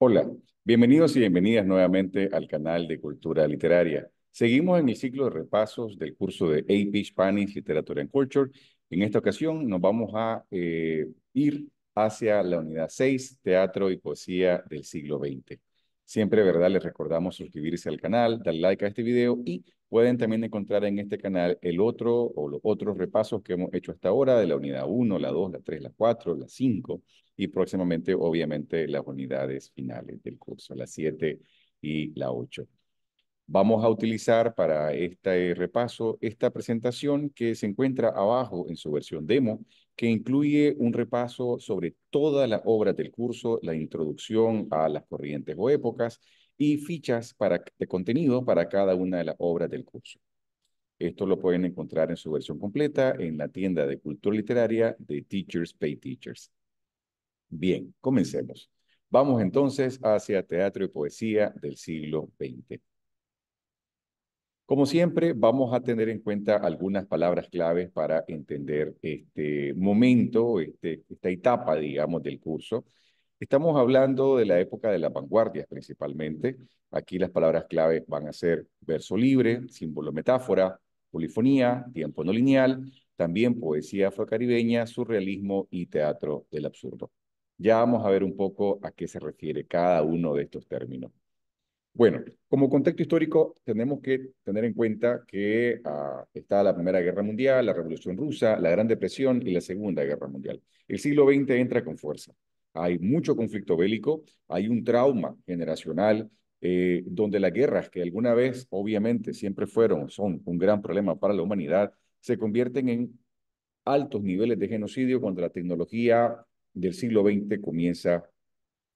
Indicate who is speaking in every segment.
Speaker 1: Hola, bienvenidos y bienvenidas nuevamente al canal de Cultura Literaria. Seguimos en mi ciclo de repasos del curso de AP Spanish Literature and Culture. En esta ocasión nos vamos a eh, ir hacia la unidad 6, Teatro y Poesía del siglo XX. Siempre, ¿verdad? Les recordamos suscribirse al canal, dar like a este video y pueden también encontrar en este canal el otro o los otros repasos que hemos hecho hasta ahora de la unidad 1, la 2, la 3, la 4, la 5 y próximamente, obviamente, las unidades finales del curso, las 7 y la 8. Vamos a utilizar para este repaso esta presentación que se encuentra abajo en su versión demo, que incluye un repaso sobre todas las obras del curso, la introducción a las corrientes o épocas y fichas de contenido para cada una de las obras del curso. Esto lo pueden encontrar en su versión completa en la tienda de cultura literaria de Teachers Pay Teachers. Bien, comencemos. Vamos entonces hacia teatro y poesía del siglo XX. Como siempre, vamos a tener en cuenta algunas palabras claves para entender este momento, este, esta etapa, digamos, del curso. Estamos hablando de la época de las vanguardias principalmente. Aquí las palabras claves van a ser verso libre, símbolo metáfora, polifonía, tiempo no lineal, también poesía afrocaribeña, surrealismo y teatro del absurdo. Ya vamos a ver un poco a qué se refiere cada uno de estos términos. Bueno, como contexto histórico, tenemos que tener en cuenta que ah, está la Primera Guerra Mundial, la Revolución Rusa, la Gran Depresión y la Segunda Guerra Mundial. El siglo XX entra con fuerza. Hay mucho conflicto bélico, hay un trauma generacional eh, donde las guerras, que alguna vez obviamente siempre fueron, son un gran problema para la humanidad, se convierten en altos niveles de genocidio cuando la tecnología, del siglo XX comienza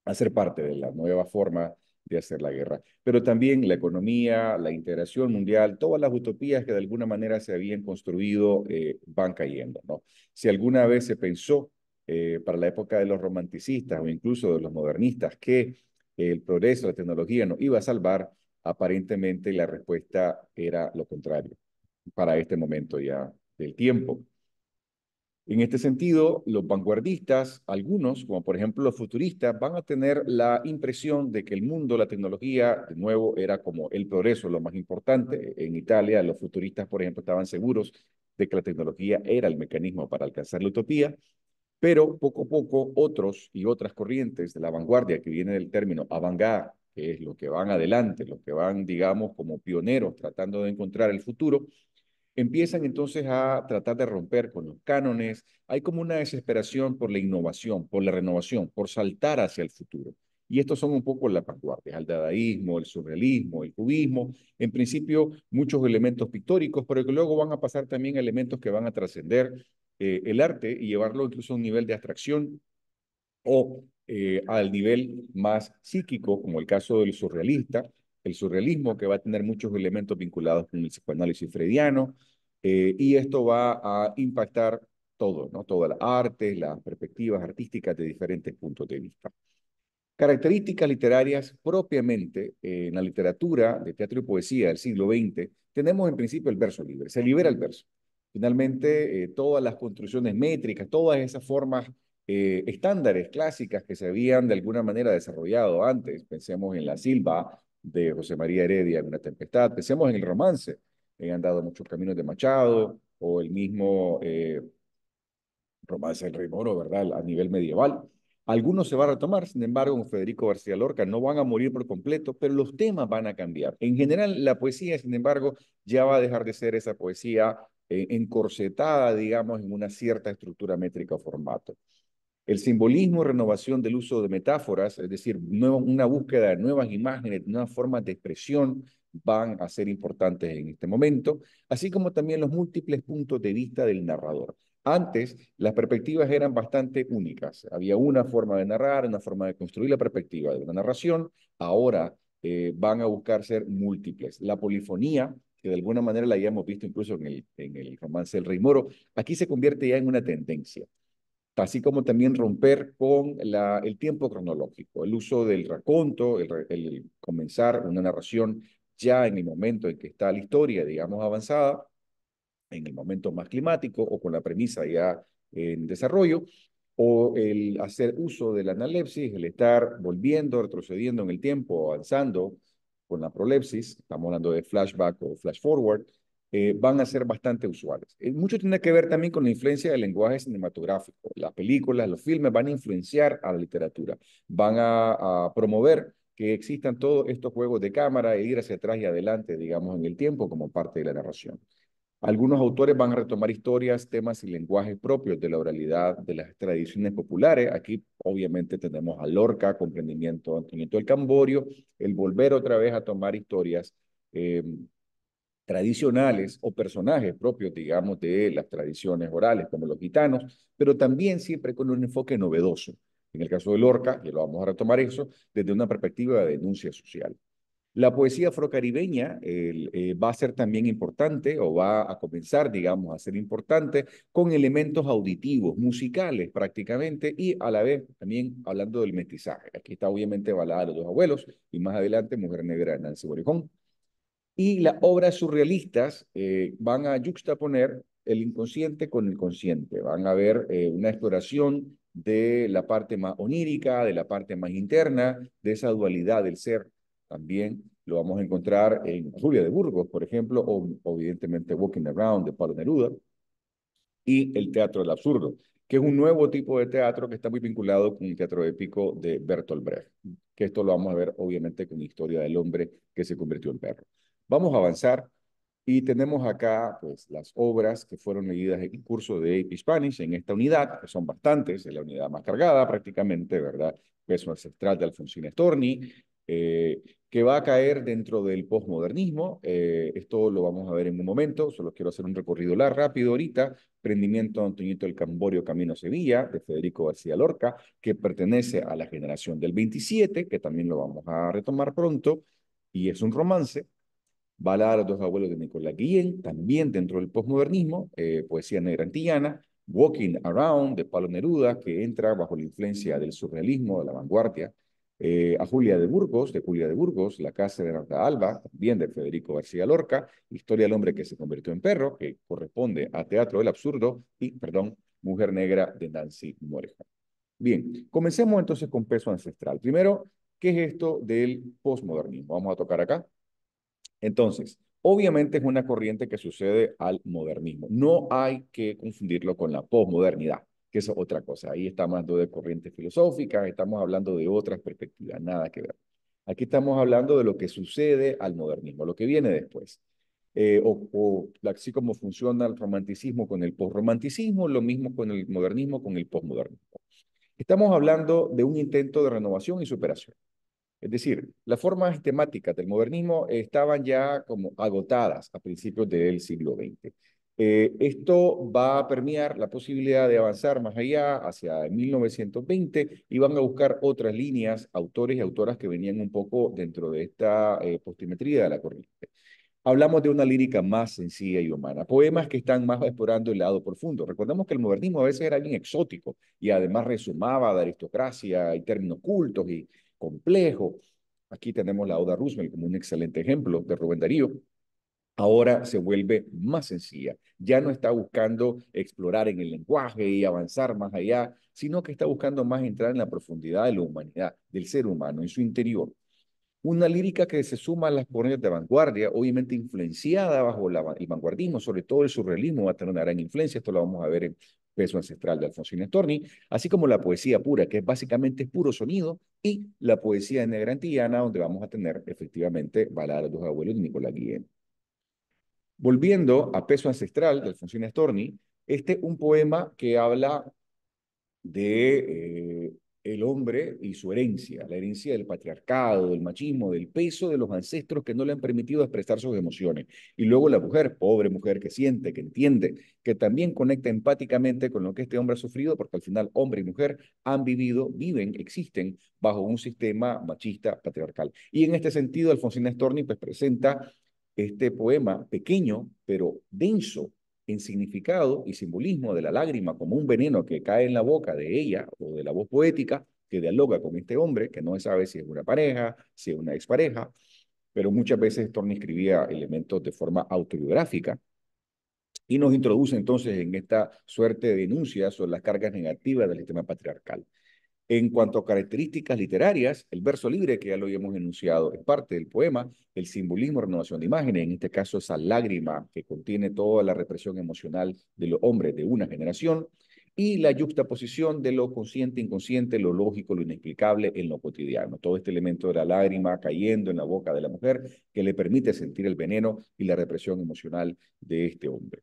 Speaker 1: a ser parte de la nueva forma de hacer la guerra. Pero también la economía, la integración mundial, todas las utopías que de alguna manera se habían construido eh, van cayendo. ¿no? Si alguna vez se pensó eh, para la época de los romanticistas o incluso de los modernistas que el progreso la tecnología nos iba a salvar, aparentemente la respuesta era lo contrario para este momento ya del tiempo. En este sentido, los vanguardistas, algunos, como por ejemplo los futuristas, van a tener la impresión de que el mundo, la tecnología, de nuevo, era como el progreso, lo más importante. En Italia, los futuristas, por ejemplo, estaban seguros de que la tecnología era el mecanismo para alcanzar la utopía, pero poco a poco otros y otras corrientes de la vanguardia, que viene del término avant que es lo que van adelante, lo que van, digamos, como pioneros tratando de encontrar el futuro, empiezan entonces a tratar de romper con los cánones. Hay como una desesperación por la innovación, por la renovación, por saltar hacia el futuro. Y estos son un poco las vanguardias, el dadaísmo, el surrealismo, el cubismo, en principio muchos elementos pictóricos, pero que luego van a pasar también elementos que van a trascender eh, el arte y llevarlo incluso a un nivel de abstracción o eh, al nivel más psíquico, como el caso del surrealista, el surrealismo, que va a tener muchos elementos vinculados con el psicoanálisis freudiano, eh, y esto va a impactar todo, ¿no? Todas las artes, las perspectivas artísticas de diferentes puntos de vista. Características literarias propiamente eh, en la literatura de teatro y poesía del siglo XX, tenemos en principio el verso libre, se libera el verso. Finalmente, eh, todas las construcciones métricas, todas esas formas estándares clásicas que se habían de alguna manera desarrollado antes, pensemos en la silva, de José María Heredia en una tempestad. Pensemos en el romance, han dado muchos caminos de Machado, o el mismo eh, romance del Rey Moro, ¿verdad? A nivel medieval. Algunos se van a retomar, sin embargo, con Federico García Lorca no van a morir por completo, pero los temas van a cambiar. En general, la poesía, sin embargo, ya va a dejar de ser esa poesía eh, encorsetada, digamos, en una cierta estructura métrica o formato. El simbolismo, renovación del uso de metáforas, es decir, una búsqueda de nuevas imágenes, nuevas formas de expresión, van a ser importantes en este momento, así como también los múltiples puntos de vista del narrador. Antes, las perspectivas eran bastante únicas. Había una forma de narrar, una forma de construir la perspectiva de una narración. Ahora eh, van a buscar ser múltiples. La polifonía, que de alguna manera la habíamos visto incluso en el, en el romance del Rey Moro, aquí se convierte ya en una tendencia así como también romper con la, el tiempo cronológico, el uso del raconto, el, comenzar una narración ya en el momento en que está la historia, digamos, avanzada, en el momento más climático o con la premisa ya en desarrollo, o el hacer uso de la analepsis, el estar volviendo, retrocediendo en el tiempo, avanzando con la prolepsis, estamos hablando de flashback o flash forward, eh, van a ser bastante usuales. Eh, mucho tiene que ver también con la influencia del lenguaje cinematográfico. Las películas, los filmes van a influenciar a la literatura, van a, promover que existan todos estos juegos de cámara e ir hacia atrás y adelante, digamos, en el tiempo como parte de la narración. Algunos autores van a retomar historias, temas y lenguajes propios de la oralidad de las tradiciones populares. Aquí obviamente tenemos a Lorca, comprendimiento del el Camborio, el volver otra vez a tomar historias eh, tradicionales o personajes propios, digamos, de las tradiciones orales, como los gitanos, pero también siempre con un enfoque novedoso. En el caso de Lorca, que lo vamos a retomar eso, desde una perspectiva de denuncia social. La poesía afrocaribeña eh, va a ser también importante o va a comenzar, digamos, a ser importante con elementos auditivos, musicales prácticamente y a la vez también hablando del mestizaje. Aquí está obviamente Balada de los Dos Abuelos y más adelante Mujer Negra de Nancy Borejón y las obras surrealistas eh, van a juxtaponer el inconsciente con el consciente. Van a ver eh, una exploración de la parte más onírica, de la parte más interna, de esa dualidad del ser. También lo vamos a encontrar en Julia de Burgos, por ejemplo, o, evidentemente Walking Around de Pablo Neruda, y el teatro del absurdo, que es un nuevo tipo de teatro que está muy vinculado con el teatro épico de Bertolt Brecht, que esto lo vamos a ver obviamente con la Historia del Hombre que se convirtió en perro. Vamos a avanzar y tenemos acá pues, las obras que fueron leídas en el curso de AP Spanish en esta unidad, que son bastantes, es la unidad más cargada prácticamente, ¿verdad? Peso ancestral de Alfonsín Storni, eh, que va a caer dentro del posmodernismo. Eh, esto lo vamos a ver en un momento, solo quiero hacer un recorrido largo, rápido ahorita. Prendimiento de Antoñito el Camborio Camino Sevilla, de Federico García Lorca, que pertenece a la generación del 27, que también lo vamos a retomar pronto, y es un romance. Balar, dos abuelos de Nicolás Guillén, también dentro del posmodernismo, eh, poesía negra antillana, Walking Around de Pablo Neruda, que entra bajo la influencia del surrealismo, de la vanguardia, eh, a Julia de Burgos, de Julia de Burgos, La Casa de Narda Alba, también de Federico García Lorca, Historia del hombre que se convirtió en perro, que corresponde a Teatro del Absurdo, y, perdón, Mujer Negra de Nancy Moreja. Bien, comencemos entonces con peso ancestral. Primero, ¿qué es esto del posmodernismo? Vamos a tocar acá. Entonces, obviamente es una corriente que sucede al modernismo. No hay que confundirlo con la posmodernidad, que es otra cosa. Ahí estamos hablando de corrientes filosóficas, estamos hablando de otras perspectivas, nada que ver. Aquí estamos hablando de lo que sucede al modernismo, lo que viene después. Eh, o, o, así como funciona el romanticismo con el posromanticismo, lo mismo con el modernismo, con el posmodernismo. Estamos hablando de un intento de renovación y superación. Es decir, las formas temáticas del modernismo estaban ya como agotadas a principios del siglo XX. Eh, esto va a permear la posibilidad de avanzar más allá, hacia 1920, y van a buscar otras líneas, autores y autoras que venían un poco dentro de esta eh, postimetría de la corriente. Hablamos de una lírica más sencilla y humana, poemas que están más explorando el lado profundo. Recordemos que el modernismo a veces era bien exótico y además resumaba de aristocracia y términos cultos y, complejo. Aquí tenemos la Oda Roosevelt como un excelente ejemplo de Rubén Darío. Ahora se vuelve más sencilla. Ya no está buscando explorar en el lenguaje y avanzar más allá, sino que está buscando más entrar en la profundidad de la humanidad, del ser humano, en su interior. Una lírica que se suma a las corrientes de vanguardia, obviamente influenciada bajo el vanguardismo, sobre todo el surrealismo va a tener una gran influencia, esto lo vamos a ver en peso ancestral de Alfonsina Storni, así como la poesía pura, que básicamente es puro sonido, y la poesía Antillana donde vamos a tener efectivamente Baladas de los Abuelos de Nicolás Guillén. Volviendo a Peso Ancestral de Alfonsina Storni, este es un poema que habla de eh, el hombre y su herencia, la herencia del patriarcado, del machismo, del peso de los ancestros que no le han permitido expresar sus emociones. Y luego la mujer, pobre mujer que siente, que entiende, que también conecta empáticamente con lo que este hombre ha sufrido, porque al final hombre y mujer han vivido, viven, existen bajo un sistema machista patriarcal. Y en este sentido, Alfonsina Storni pues, presenta este poema pequeño, pero denso, en significado y simbolismo de la lágrima como un veneno que cae en la boca de ella o de la voz poética que dialoga con este hombre, que no sabe si es una pareja, si es una expareja, pero muchas veces Thorne escribía elementos de forma autobiográfica y nos introduce entonces en esta suerte de denuncias sobre las cargas negativas del sistema patriarcal. En cuanto a características literarias, el verso libre, que ya lo hemos enunciado, es parte del poema, el simbolismo, renovación de imágenes, en este caso esa lágrima que contiene toda la represión emocional de los hombres de una generación, y la juxtaposición de lo consciente, inconsciente, lo lógico, lo inexplicable en lo cotidiano. Todo este elemento de la lágrima cayendo en la boca de la mujer que le permite sentir el veneno y la represión emocional de este hombre.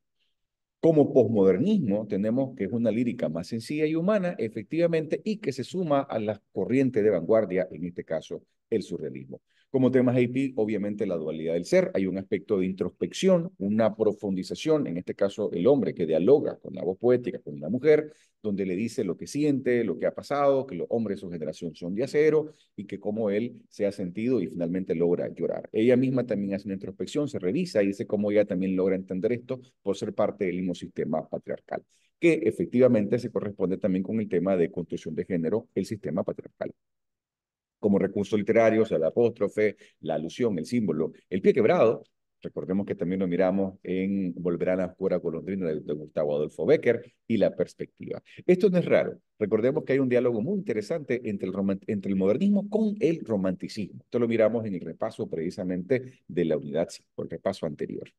Speaker 1: Como posmodernismo tenemos que es una lírica más sencilla y humana, efectivamente, y que se suma a las corrientes de vanguardia, en este caso el surrealismo. Como temas AP, obviamente la dualidad del ser, hay un aspecto de introspección, una profundización, en este caso el hombre que dialoga con la voz poética, con la mujer, donde le dice lo que siente, lo que ha pasado, que los hombres de su generación son de acero y que como él se ha sentido y finalmente logra llorar. Ella misma también hace una introspección, se revisa y dice cómo ella también logra entender esto por ser parte del mismo sistema patriarcal, que efectivamente se corresponde también con el tema de construcción de género, el sistema patriarcal como recursos literarios, el apóstrofe, la alusión, el símbolo. El pie quebrado, recordemos que también lo miramos en Volver a la oscura colondrina de, Gustavo Adolfo Becker y la perspectiva. Esto no es raro. Recordemos que hay un diálogo muy interesante entre el, modernismo con el romanticismo. Esto lo miramos en el repaso precisamente de la unidad 5, el repaso anterior.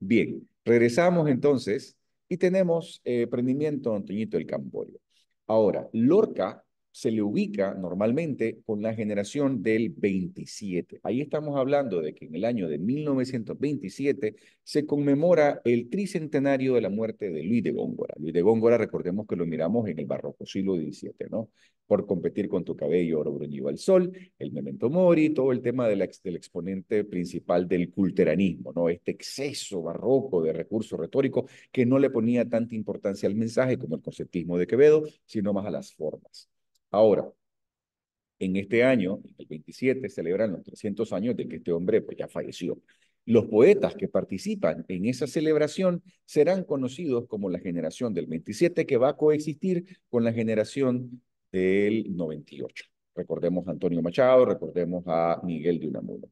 Speaker 1: Bien, regresamos entonces y tenemos eh, Prendimiento Antoñito del Camborio. Ahora, Lorca se le ubica normalmente con la generación del 27. Ahí estamos hablando de que en el año de 1927 se conmemora el tricentenario de la muerte de Luis de Góngora. Luis de Góngora, recordemos que lo miramos en el barroco siglo XVII, ¿no? Por competir con tu cabello oro bruñido al sol, el memento mori, todo el tema del, exponente principal del culteranismo, ¿no? Este exceso barroco de recursos retóricos que no le ponía tanta importancia al mensaje como el conceptismo de Quevedo, sino más a las formas. Ahora, en este año, el 27, celebran los 300 años de que este hombre pues, ya falleció. Los poetas que participan en esa celebración serán conocidos como la generación del 27 que va a coexistir con la generación del 98. Recordemos a Antonio Machado, recordemos a Miguel de Unamuno.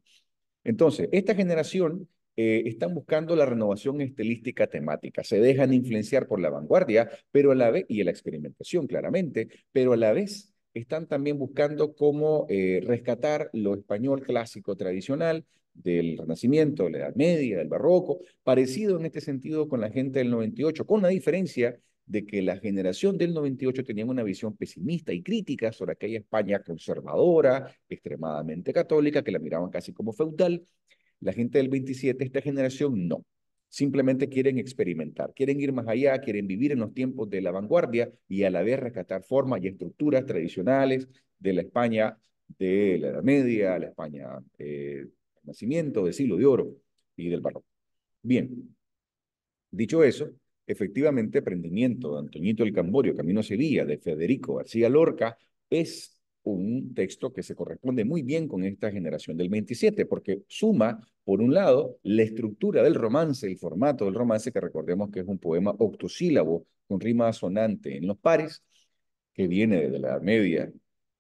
Speaker 1: Entonces, esta generación está eh, están buscando la renovación estilística temática. Se dejan influenciar por la vanguardia pero a la vez, y la experimentación, claramente, pero a la vez están también buscando cómo eh, rescatar lo español clásico tradicional del Renacimiento, de la Edad Media, del Barroco, parecido en este sentido con la gente del 98, con la diferencia de que la generación del 98 tenía una visión pesimista y crítica sobre aquella España conservadora, extremadamente católica, que la miraban casi como feudal. La gente del 27, esta generación, no simplemente quieren experimentar, quieren ir más allá, quieren vivir en los tiempos de la vanguardia y a la vez rescatar formas y estructuras tradicionales de la España de la Edad Media, la España eh, Nacimiento, del siglo de oro y del barro. Bien, dicho eso, efectivamente, aprendimiento de Antoñito el Camborio, Camino Sevilla, de Federico García Lorca, es un texto que se corresponde muy bien con esta generación del 27, porque suma, por un lado, la estructura del romance, el formato del romance, que recordemos que es un poema octosílabo con rima asonante en los pares, que viene desde la Edad Media,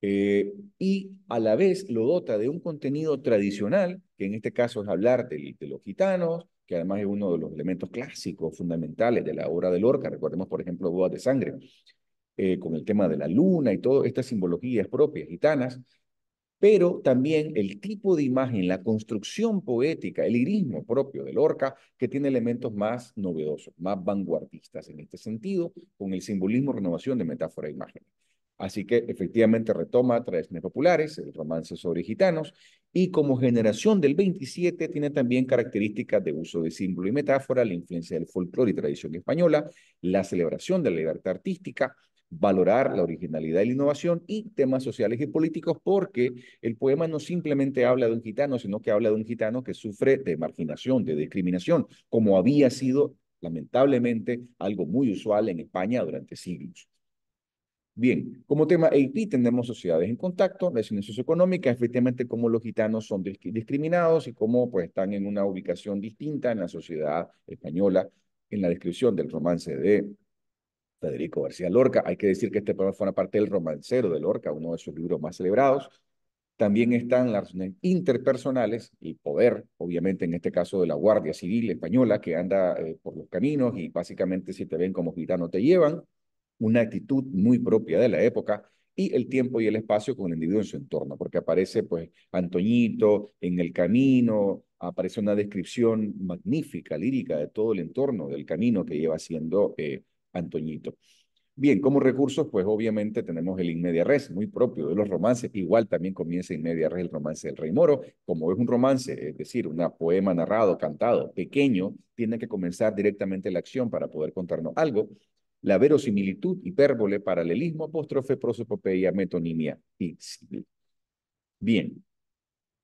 Speaker 1: eh, y a la vez lo dota de un contenido tradicional, que en este caso es hablar de, los gitanos, que además es uno de los elementos clásicos fundamentales de la obra de Lorca, recordemos por ejemplo Boas de Sangre, eh, con el tema de la luna y todas estas simbologías propias gitanas, pero también el tipo de imagen, la construcción poética, el irismo propio del orca que tiene elementos más novedosos, más vanguardistas en este sentido, con el simbolismo, renovación de metáfora e imagen. Así que efectivamente retoma tradiciones populares, el romance sobre gitanos, y como generación del 27 tiene también características de uso de símbolo y metáfora, la influencia del folclore y tradición española, la celebración de la libertad artística, valorar la originalidad y la innovación y temas sociales y políticos, porque el poema no simplemente habla de un gitano, sino que habla de un gitano que sufre de marginación, de discriminación, como había sido lamentablemente algo muy usual en España durante siglos. Bien, como tema AP tenemos sociedades en contacto, relaciones socioeconómica, efectivamente cómo los gitanos son discriminados y cómo pues, están en una ubicación distinta en la sociedad española en la descripción del romance de Federico García Lorca. Hay que decir que este poema una parte del Romancero de Lorca, uno de sus libros más celebrados. También están las interpersonales, y poder, obviamente en este caso de la Guardia Civil Española, que anda eh, por los caminos y básicamente si te ven como gitano te llevan, una actitud muy propia de la época, y el tiempo y el espacio con el individuo en su entorno, porque aparece pues Antoñito en el camino, aparece una descripción magnífica, lírica de todo el entorno, del camino que lleva siendo eh, Antoñito. Bien, como recursos, pues obviamente tenemos el Inmedia Res, muy propio de los romances. Igual también comienza Inmedia Res el romance del Rey Moro. Como es un romance, es decir, un poema narrado, cantado, pequeño, tiene que comenzar directamente la acción para poder contarnos algo. La verosimilitud, hipérbole, paralelismo, apóstrofe, prosopopeya, metonimia. Y... Bien,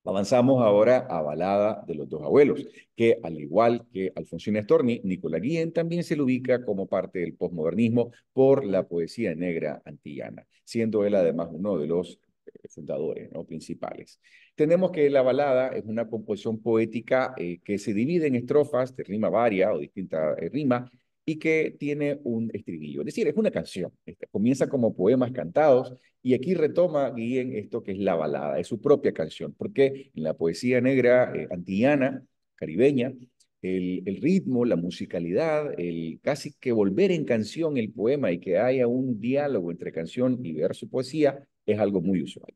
Speaker 1: Avanzamos ahora a Balada de los dos abuelos, que al igual que Alfonsina Storni, Nicolás Guillén también se le ubica como parte del posmodernismo por la poesía negra antillana, siendo él además uno de los eh, fundadores ¿no? principales. Tenemos que la balada es una composición poética eh, que se divide en estrofas de rima varia o distinta eh, rima y que tiene un estribillo. Es decir, es una canción. Comienza como poemas cantados y aquí retoma Guillén esto que es la balada, es su propia canción, porque en la poesía negra eh, antillana, caribeña, el, el, ritmo, la musicalidad, el casi que volver en canción el poema y que haya un diálogo entre canción y verso y poesía es algo muy usual.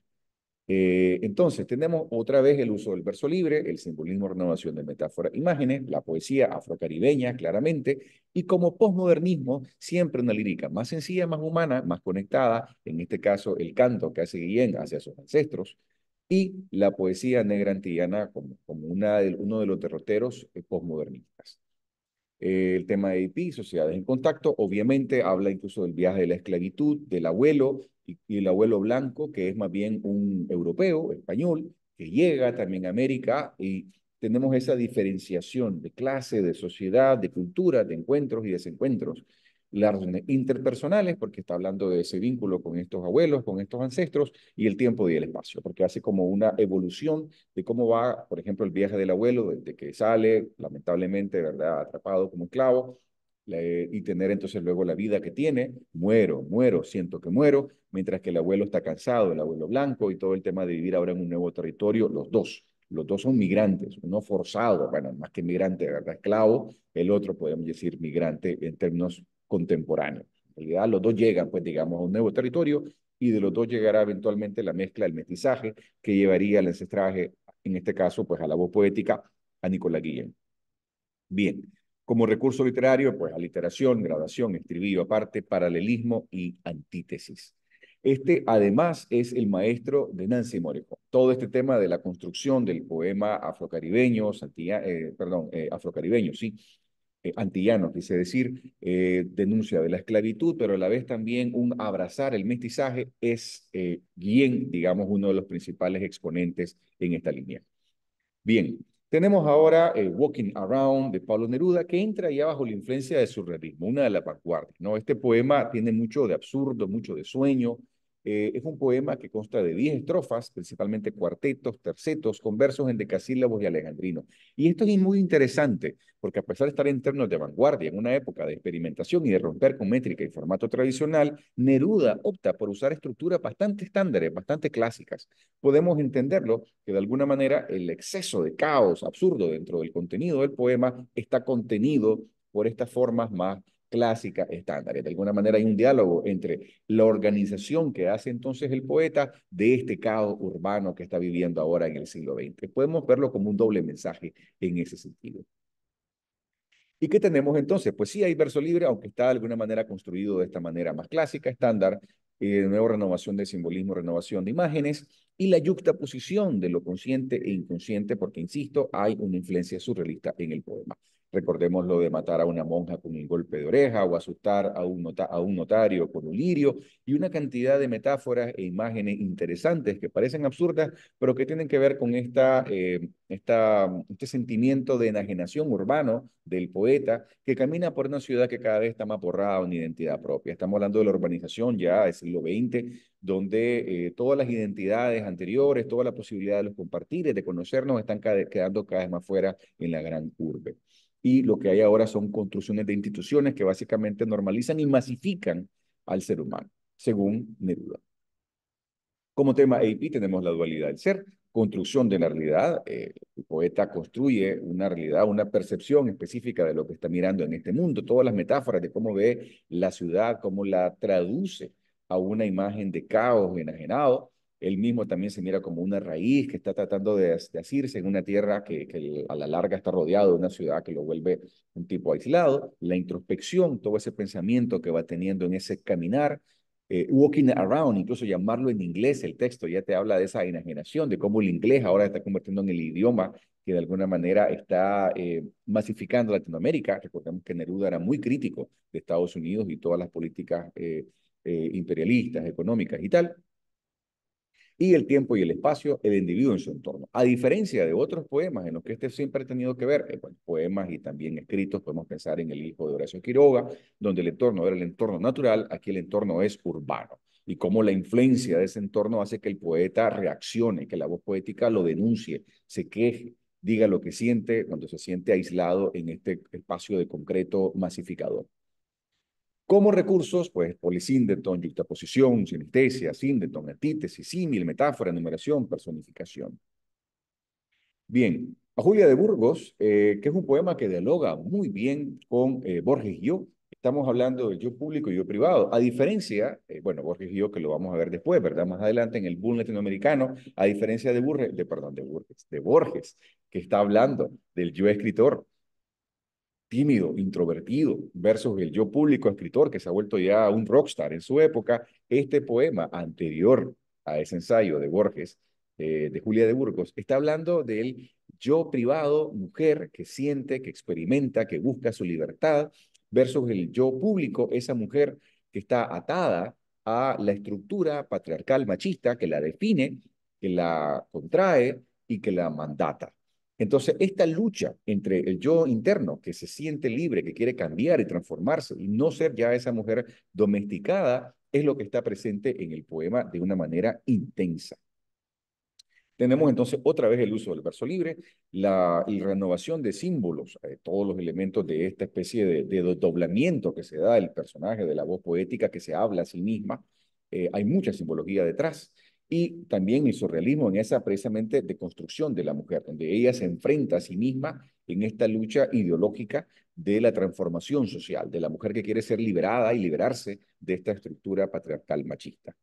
Speaker 1: Eh, entonces, tenemos otra vez el uso del verso libre, el simbolismo, renovación de metáfora, imágenes, la poesía afrocaribeña, claramente, y como posmodernismo, siempre una lírica más sencilla, más humana, más conectada, en este caso el canto que hace Guillén hacia sus ancestros, y la poesía negra antillana como, como una de, uno de los derroteros eh, posmodernistas. Eh, el tema de IP, sociedades en contacto, obviamente habla incluso del viaje de la esclavitud, del abuelo y el abuelo blanco, que es más bien un europeo, español, que llega también a América y tenemos esa diferenciación de clase, de sociedad, de cultura, de encuentros y desencuentros las relaciones interpersonales, porque está hablando de ese vínculo con estos abuelos, con estos ancestros, y el tiempo y el espacio, porque hace como una evolución de cómo va, por ejemplo, el viaje del abuelo, desde que sale, lamentablemente, ¿verdad?, atrapado como un clavo, y tener entonces luego la vida que tiene, muero, muero, siento que muero, mientras que el abuelo está cansado, el abuelo blanco y todo el tema de vivir ahora en un nuevo territorio, los dos. Los dos son migrantes, uno forzado, bueno, más que migrante, ¿verdad? clavo, el otro podemos decir migrante en términos contemporáneo. En realidad, los dos llegan, pues, digamos, a un nuevo territorio y de los dos llegará eventualmente la mezcla, el mestizaje, que llevaría al ancestraje, en este caso, pues, a la voz poética, a Nicolás Guillén. Bien, como recurso literario, pues, aliteración, gradación, estribillo aparte, paralelismo y antítesis. Este, además, es el maestro de Nancy Morejo. Todo este tema de la construcción del poema afrocaribeño, eh, perdón, eh, afrocaribeño, sí, eh, antillano, quise decir, eh, denuncia de la esclavitud, pero a la vez también un abrazar el mestizaje es eh, bien, digamos, uno de los principales exponentes en esta línea. Bien, tenemos ahora eh, Walking Around de Pablo Neruda, que entra ya bajo la influencia del surrealismo, una de las vanguardias, ¿no? Este poema tiene mucho de absurdo, mucho de sueño, eh, es un poema que consta de 10 estrofas, principalmente cuartetos, tercetos, con versos en decasílabos y alejandrinos. Y esto es muy interesante, porque a pesar de estar en términos de vanguardia, en una época de experimentación y de romper con métrica y formato tradicional, Neruda opta por usar estructuras bastante estándares, bastante clásicas. Podemos entenderlo que de alguna manera el exceso de caos absurdo dentro del contenido del poema está contenido por estas formas más clásica estándar. De alguna manera hay un diálogo entre la organización que hace entonces el poeta de este caos urbano que está viviendo ahora en el siglo XX. Podemos verlo como un doble mensaje en ese sentido. ¿Y qué tenemos entonces? Pues sí hay verso libre, aunque está de alguna manera construido de esta manera más clásica, estándar, eh, de nueva renovación de simbolismo, renovación de imágenes, y la yuxtaposición de lo consciente e inconsciente, porque, insisto, hay una influencia surrealista en el poema. Recordemos lo de matar a una monja con un golpe de oreja o asustar a un, notario con un lirio y una cantidad de metáforas e imágenes interesantes que parecen absurdas, pero que tienen que ver con esta, eh, este sentimiento de enajenación urbano del poeta que camina por una ciudad que cada vez está más borrada en identidad propia. Estamos hablando de la urbanización ya del siglo XX, donde eh, todas las identidades anteriores, toda la posibilidad de los compartir y de conocernos, están quedando cada vez más fuera en la gran curva y lo que hay ahora son construcciones de instituciones que básicamente normalizan y masifican al ser humano, según Neruda. Como tema AP tenemos la dualidad del ser, construcción de la realidad. Eh, el poeta construye una realidad, una percepción específica de lo que está mirando en este mundo, todas las metáforas de cómo ve la ciudad, cómo la traduce a una imagen de caos enajenado él mismo también se mira como una raíz que está tratando de, de asirse en una tierra que, a la larga está rodeado de una ciudad que lo vuelve un tipo aislado. La introspección, todo ese pensamiento que va teniendo en ese caminar, eh, walking around, incluso llamarlo en inglés el texto, ya te habla de esa enajenación, de cómo el inglés ahora está convirtiendo en el idioma que de alguna manera está eh, masificando Latinoamérica. Recordemos que Neruda era muy crítico de Estados Unidos y todas las políticas eh, imperialistas, económicas y tal y el tiempo y el espacio, el individuo en su entorno. A diferencia de otros poemas en los que este siempre ha tenido que ver, eh, poemas y también escritos, podemos pensar en el hijo de Horacio Quiroga, donde el entorno era el entorno natural, aquí el entorno es urbano y cómo la influencia de ese entorno hace que el poeta reaccione, que la voz poética lo denuncie, se queje, diga lo que siente cuando se siente aislado en este espacio de concreto masificador. Como recursos, pues polisíndeton, yuxtaposición, sinestesia, síndeton, antítesis, símil, metáfora, enumeración, personificación. Bien, a Julia de Burgos, eh, que es un poema que dialoga muy bien con eh, Borges y yo. Estamos hablando del yo público y yo privado. A diferencia, eh, bueno, Borges y yo, que lo vamos a ver después, ¿verdad? Más adelante en el boom latinoamericano, a diferencia de, Burges, perdón, de Burges, de Borges, que está hablando del yo escritor, tímido, introvertido, versus el yo público escritor que se ha vuelto ya un rockstar en su época, este poema anterior a ese ensayo de Borges, eh, de Julia de Burgos, está hablando del yo privado, mujer que siente, que experimenta, que busca su libertad, versus el yo público, esa mujer que está atada a la estructura patriarcal machista que la define, que la contrae y que la mandata. Entonces, esta lucha entre el yo interno, que se siente libre, que quiere cambiar y transformarse y no ser ya esa mujer domesticada, es lo que está presente en el poema de una manera intensa. Tenemos entonces otra vez el uso del verso libre, la, renovación de símbolos, eh, todos los elementos de esta especie de, doblamiento que se da del personaje, de la voz poética que se habla a sí misma. Eh, hay mucha simbología detrás y también el surrealismo en esa precisamente de construcción de la mujer, donde ella se enfrenta a sí misma en esta lucha ideológica de la transformación social, de la mujer que quiere ser liberada y liberarse de esta estructura patriarcal machista.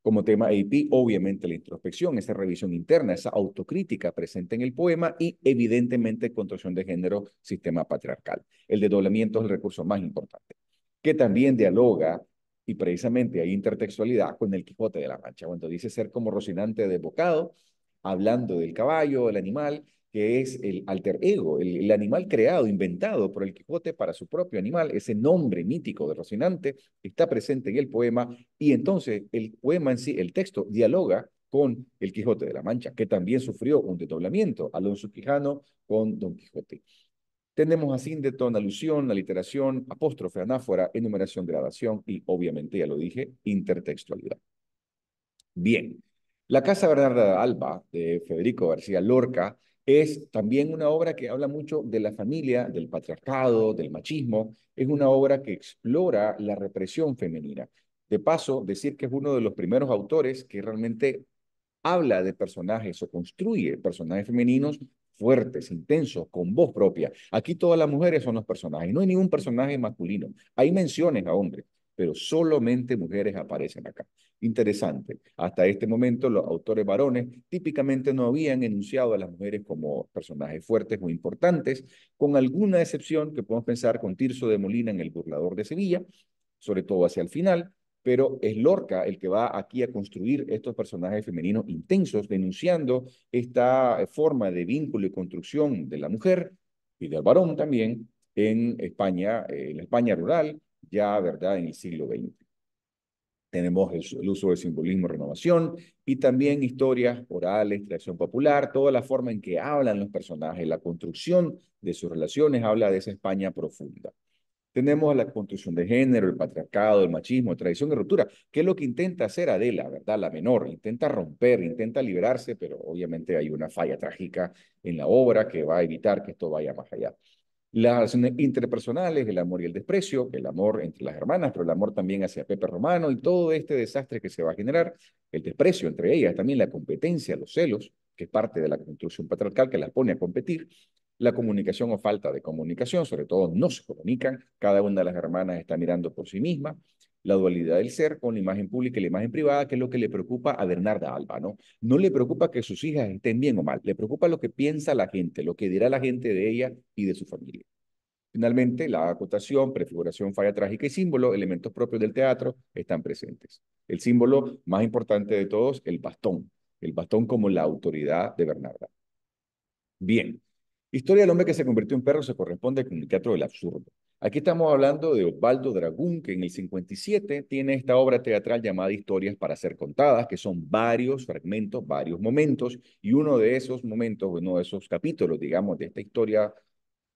Speaker 1: Como tema AP, obviamente la introspección, esa revisión interna, esa autocrítica presente en el poema y evidentemente construcción de género, sistema patriarcal. El desdoblamiento es el recurso más importante, que también dialoga y precisamente hay intertextualidad con el Quijote de la Mancha, cuando dice ser como Rocinante de bocado, hablando del caballo, el animal, que es el alter ego, el, animal creado, inventado por el Quijote para su propio animal, ese nombre mítico de Rocinante está presente en el poema y entonces el poema en sí, el texto, dialoga con el Quijote de la Mancha, que también sufrió un desdoblamiento, Alonso Quijano con Don Quijote. Tenemos tonalución, alusión, aliteración, apóstrofe, anáfora, enumeración, gradación y, obviamente, ya lo dije, intertextualidad. Bien, La Casa Bernarda Alba de Federico García Lorca es también una obra que habla mucho de la familia, del patriarcado, del machismo. Es una obra que explora la represión femenina. De paso, decir que es uno de los primeros autores que realmente habla de personajes o construye personajes femeninos fuertes, intensos, con voz propia. Aquí todas las mujeres son los personajes, no hay ningún personaje masculino. Hay menciones a hombres, pero solamente mujeres aparecen acá. Interesante. Hasta este momento los autores varones típicamente no habían enunciado a las mujeres como personajes fuertes o importantes, con alguna excepción que podemos pensar con Tirso de Molina en El Burlador de Sevilla, sobre todo hacia el final, pero es Lorca el que va aquí a construir estos personajes femeninos intensos, denunciando esta forma de vínculo y construcción de la mujer y del varón también en España, eh, en la España rural, ya, ¿verdad?, en el siglo XX. Tenemos el, uso del simbolismo, renovación y también historias orales, tradición popular, toda la forma en que hablan los personajes, la construcción de sus relaciones habla de esa España profunda. Tenemos la construcción de género, el patriarcado, el machismo, la tradición y ruptura, que es lo que intenta hacer Adela, ¿verdad? La menor, intenta romper, intenta liberarse, pero obviamente hay una falla trágica en la obra que va a evitar que esto vaya más allá. Las interpersonales, el amor y el desprecio, el amor entre las hermanas, pero el amor también hacia Pepe Romano y todo este desastre que se va a generar, el desprecio entre ellas, también la competencia, los celos, que es parte de la construcción patriarcal que las pone a competir, la comunicación o falta de comunicación, sobre todo no se comunican, cada una de las hermanas está mirando por sí misma, la dualidad del ser con la imagen pública y la imagen privada, que es lo que le preocupa a Bernarda Alba, ¿no? No le preocupa que sus hijas estén bien o mal, le preocupa lo que piensa la gente, lo que dirá la gente de ella y de su familia. Finalmente, la acotación, prefiguración, falla trágica y símbolo, elementos propios del teatro, están presentes. El símbolo más importante de todos, el bastón, el bastón como la autoridad de Bernarda. Bien, Historia del hombre que se convirtió en perro se corresponde con el teatro del absurdo. Aquí estamos hablando de Osvaldo Dragún, que en el 57 tiene esta obra teatral llamada Historias para ser contadas, que son varios fragmentos, varios momentos, y uno de esos momentos, uno de esos capítulos, digamos, de esta historia,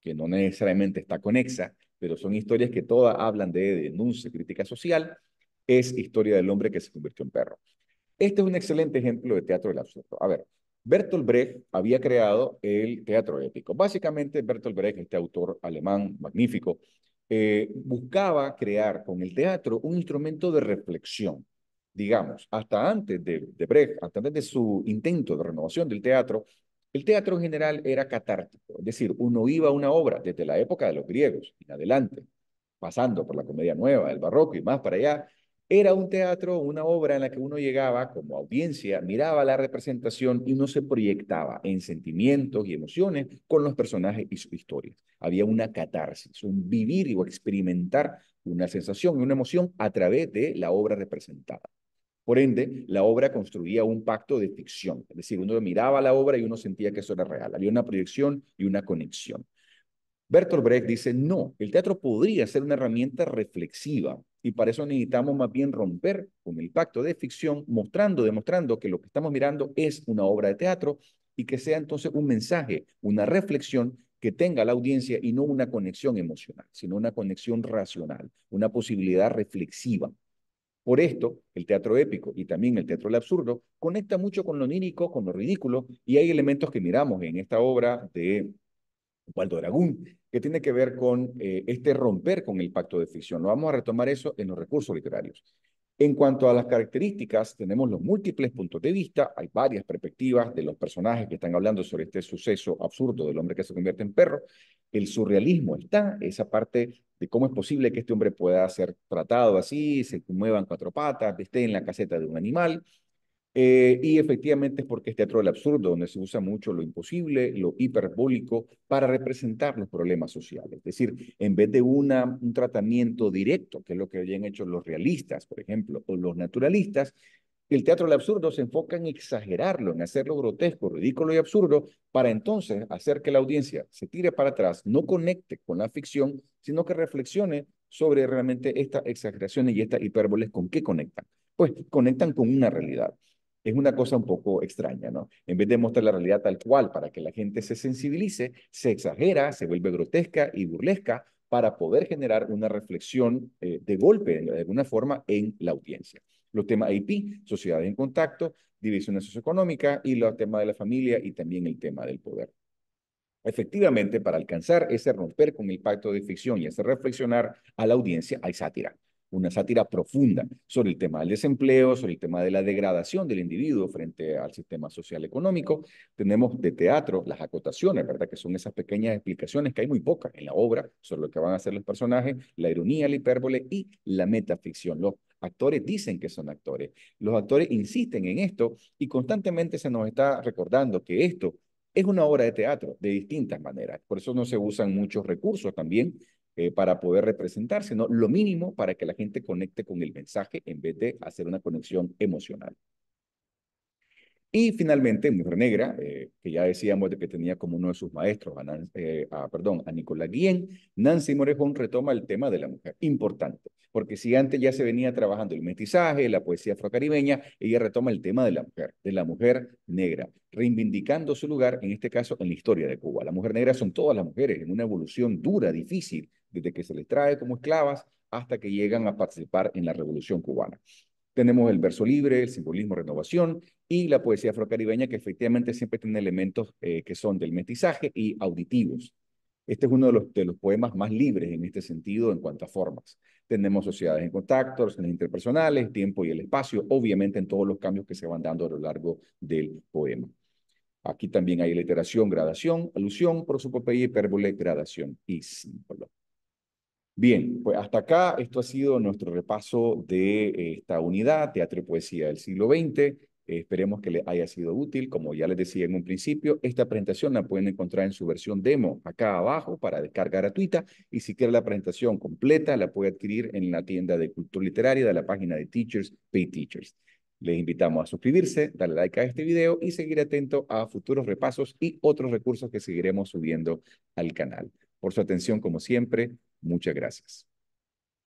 Speaker 1: que no necesariamente está conexa, pero son historias que todas hablan de denuncia, crítica social, es Historia del hombre que se convirtió en perro. Este es un excelente ejemplo de teatro del absurdo. A ver, Bertolt Brecht había creado el teatro épico. Básicamente, Bertolt Brecht, este autor alemán magnífico, eh, buscaba crear con el teatro un instrumento de reflexión. Digamos, hasta antes de, Brecht, hasta antes de su intento de renovación del teatro, el teatro en general era catártico, es decir, uno iba a una obra desde la época de los griegos en adelante, pasando por la comedia nueva, el barroco y más para allá, era un teatro, una obra en la que uno llegaba como audiencia, miraba la representación y uno se proyectaba en sentimientos y emociones con los personajes y sus historias. Había una catarsis, un vivir o experimentar una sensación y una emoción a través de la obra representada. Por ende, la obra construía un pacto de ficción, es decir, uno miraba la obra y uno sentía que eso era real, había una proyección y una conexión. Bertolt Brecht dice, no, el teatro podría ser una herramienta reflexiva y para eso necesitamos más bien romper con el pacto de ficción, mostrando, demostrando que lo que estamos mirando es una obra de teatro y que sea entonces un mensaje, una reflexión que tenga la audiencia y no una conexión emocional, sino una conexión racional, una posibilidad reflexiva. Por esto, el teatro épico y también el teatro del absurdo conecta mucho con lo onírico, con lo ridículo, y hay elementos que miramos en esta obra de Waldo Dragún, que tiene que ver con eh, este romper con el pacto de ficción. No vamos a retomar eso en los recursos literarios. En cuanto a las características, tenemos los múltiples puntos de vista, hay varias perspectivas de los personajes que están hablando sobre este suceso absurdo del hombre que se convierte en perro. El surrealismo está, esa parte de cómo es posible que este hombre pueda ser tratado así, se muevan cuatro patas, esté en la caseta de un animal. Eh, y efectivamente es porque es teatro del absurdo, donde se usa mucho lo imposible, lo hiperbólico, para representar los problemas sociales. Es decir, en vez de una, un tratamiento directo, que es lo que habían hecho los realistas, por ejemplo, o los naturalistas, el teatro del absurdo se enfoca en exagerarlo, en hacerlo grotesco, ridículo y absurdo, para entonces hacer que la audiencia se tire para atrás, no conecte con la ficción, sino que reflexione sobre realmente estas exageraciones y estas hipérboles con qué conectan. Pues conectan con una realidad es una cosa un poco extraña, ¿no? En vez de mostrar la realidad tal cual para que la gente se sensibilice, se exagera, se vuelve grotesca y burlesca para poder generar una reflexión eh, de golpe, de alguna forma, en la audiencia. Los temas IP, sociedades en contacto, divisiones socioeconómicas y los temas de la familia y también el tema del poder. Efectivamente, para alcanzar ese romper con el pacto de ficción y ese reflexionar a la audiencia, hay sátira una sátira profunda sobre el tema del desempleo, sobre el tema de la degradación del individuo frente al sistema social económico. Tenemos de teatro las acotaciones, ¿verdad? Que son esas pequeñas explicaciones que hay muy pocas en la obra sobre lo que van a hacer los personajes, la ironía, la hipérbole y la metaficción. Los actores dicen que son actores. Los actores insisten en esto y constantemente se nos está recordando que esto es una obra de teatro de distintas maneras. Por eso no se usan muchos recursos también eh, para poder representarse, ¿no? Lo mínimo para que la gente conecte con el mensaje en vez de hacer una conexión emocional. Y finalmente, Mujer Negra, eh, que ya decíamos de que tenía como uno de sus maestros, a, eh, a Nicolás Guillén, Nancy Morejón retoma el tema de la mujer. Importante, porque si antes ya se venía trabajando el mestizaje, la poesía afrocaribeña, ella retoma el tema de la mujer, de la mujer negra, reivindicando su lugar, en este caso, en la historia de Cuba. La mujer negra son todas las mujeres, en una evolución dura, difícil, desde que se les trae como esclavas hasta que llegan a participar en la Revolución Cubana. Tenemos el verso libre, el simbolismo renovación y la poesía afrocaribeña que efectivamente siempre tiene elementos eh, que son del mestizaje y auditivos. Este es uno de los, poemas más libres en este sentido en cuanto a formas. Tenemos sociedades en contacto, relaciones interpersonales, tiempo y el espacio, obviamente en todos los cambios que se van dando a lo largo del poema. Aquí también hay literación, gradación, alusión, prosopopeya, hipérbole, gradación y símbolo. Bien, pues hasta acá esto ha sido nuestro repaso de eh, esta unidad, Teatro y Poesía del siglo XX. esperemos que le haya sido útil. Como ya les decía en un principio, esta presentación la pueden encontrar en su versión demo acá abajo para descarga gratuita y si quieren la presentación completa la puede adquirir en la tienda de cultura literaria de la página de Teachers Pay Teachers. Les invitamos a suscribirse, darle like a este video y seguir atento a futuros repasos y otros recursos que seguiremos subiendo al canal. Por su atención, como siempre, Muchas gracias.